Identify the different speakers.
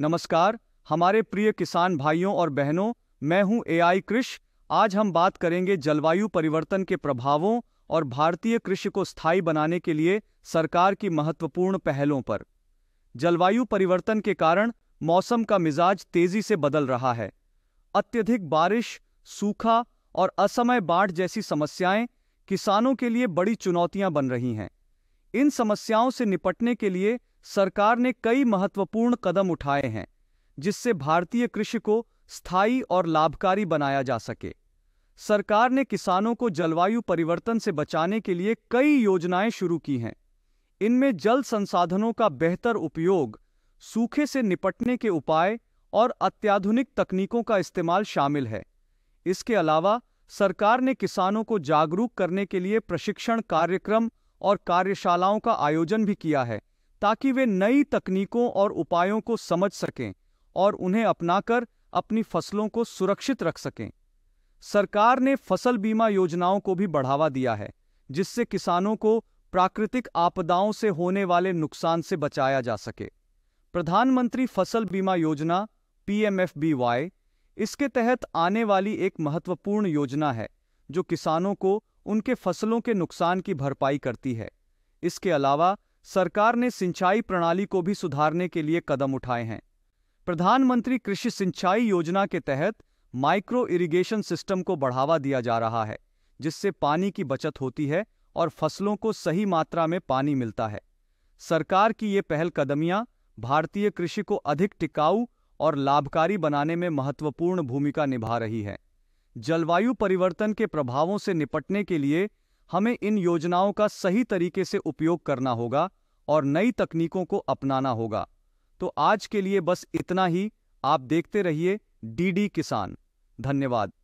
Speaker 1: नमस्कार हमारे प्रिय किसान भाइयों और बहनों मैं हूं एआई कृषि आज हम बात करेंगे जलवायु परिवर्तन के प्रभावों और भारतीय कृषि को स्थायी बनाने के लिए सरकार की महत्वपूर्ण पहलों पर जलवायु परिवर्तन के कारण मौसम का मिजाज तेजी से बदल रहा है अत्यधिक बारिश सूखा और असमय बाढ़ जैसी समस्याएं किसानों के लिए बड़ी चुनौतियां बन रही हैं इन समस्याओं से निपटने के लिए सरकार ने कई महत्वपूर्ण कदम उठाए हैं जिससे भारतीय कृषि को स्थायी और लाभकारी बनाया जा सके सरकार ने किसानों को जलवायु परिवर्तन से बचाने के लिए कई योजनाएं शुरू की हैं इनमें जल संसाधनों का बेहतर उपयोग सूखे से निपटने के उपाय और अत्याधुनिक तकनीकों का इस्तेमाल शामिल है इसके अलावा सरकार ने किसानों को जागरूक करने के लिए प्रशिक्षण कार्यक्रम और कार्यशालाओं का आयोजन भी किया है ताकि वे नई तकनीकों और उपायों को समझ सकें और उन्हें अपनाकर अपनी फसलों को सुरक्षित रख सकें सरकार ने फसल बीमा योजनाओं को भी बढ़ावा दिया है जिससे किसानों को प्राकृतिक आपदाओं से होने वाले नुकसान से बचाया जा सके प्रधानमंत्री फसल बीमा योजना पीएमएफबीवाई इसके तहत आने वाली एक महत्वपूर्ण योजना है जो किसानों को उनके फसलों के नुकसान की भरपाई करती है इसके अलावा सरकार ने सिंचाई प्रणाली को भी सुधारने के लिए कदम उठाए हैं प्रधानमंत्री कृषि सिंचाई योजना के तहत माइक्रो इरिगेशन सिस्टम को बढ़ावा दिया जा रहा है जिससे पानी की बचत होती है और फसलों को सही मात्रा में पानी मिलता है सरकार की ये पहल कदमियां भारतीय कृषि को अधिक टिकाऊ और लाभकारी बनाने में महत्वपूर्ण भूमिका निभा रही है जलवायु परिवर्तन के प्रभावों से निपटने के लिए हमें इन योजनाओं का सही तरीके से उपयोग करना होगा और नई तकनीकों को अपनाना होगा तो आज के लिए बस इतना ही आप देखते रहिए डीडी किसान धन्यवाद